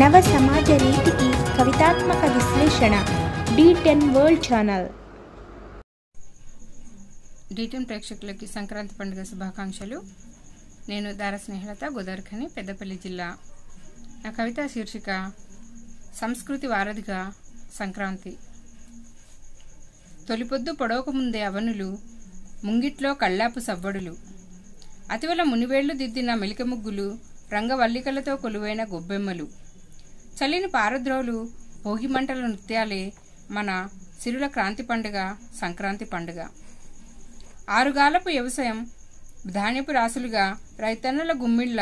నవ సమాజ రీతికి కవితాత్మక విశ్లేషణ D ten world channel D ten ప్రేక్షకులకి సంక్రాంతి పండుగ శుభాకాంక్షలు నేను దార స్నేహలత గోదార్ఖని పెద్దపల్లి జిల్లా నా కవిత శీర్షిక సంస్కృతి వారధిగా సంక్రాంతి తొలిపొద్దు పొడవకముందే అవనులు ముంగిట్లో కళ్ళాపు సవ్వడులు అతివల మునివేళ్లు దిద్దిన మెలిక ముగ్గులు రంగవల్లికలతో కొలువైన గొబ్బెమ్మలు చల్లిన పారద్రోలు భోగి మంటల నృత్యాలే మన సిరుల క్రాంతి పండుగ సంక్రాంతి పండుగ ఆరుగాలపు వ్యవసాయం ధాన్యపు రాసులుగా రైతన్నుల గుమ్మిళ్ళ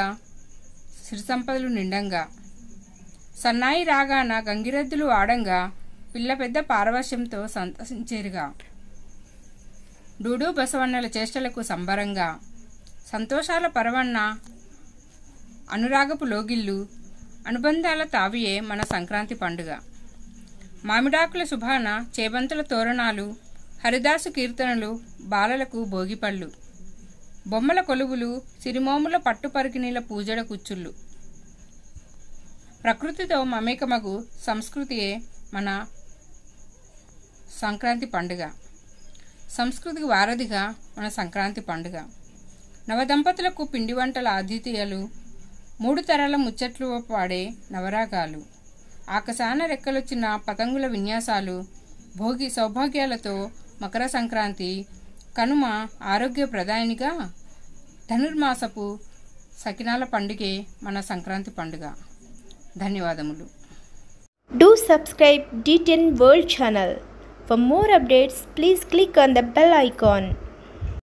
సిరిసంపదలు నిండంగా సన్నాయి రాగాన గంగిరెద్దులు ఆడంగా పిల్ల పెద్ద పారవశ్యంతో సంతసించేరుగా డూడు బసవన్నల చేష్టలకు సంబరంగా సంతోషాల పరవన్న అనురాగపు లోగిళ్ళు అనుబంధాల తావియే మన సంక్రాంతి పండుగ మామిడాకుల శుభాన చేబంతుల తోరణాలు హరిదాసు కీర్తనలు బాలలకు భోగిపళ్ళు బొమ్మల కొలువులు సిరిమోముల పట్టుపరికిణీల పూజల కుచ్చుళ్ళు ప్రకృతితో మమేకమగు సంస్కృతియే మన సంక్రాంతి పండుగ సంస్కృతికి వారధిగా మన సంక్రాంతి పండుగ నవదంపతులకు పిండి వంటల ఆతిథ్యాలు మూడు తరాల ముచ్చట్లు పాడే నవరాగాలు ఆకసాన రెక్కలొచ్చిన పతంగుల విన్యాసాలు భోగి సౌభాగ్యాలతో మకర సంక్రాంతి కనుమ ఆరోగ్య ప్రధానిగా ధనుర్మాసపు సకినాల పండుగే మన సంక్రాంతి పండుగ ధన్యవాదములు do subscribe D ten world channel for more updates please click on the bell icon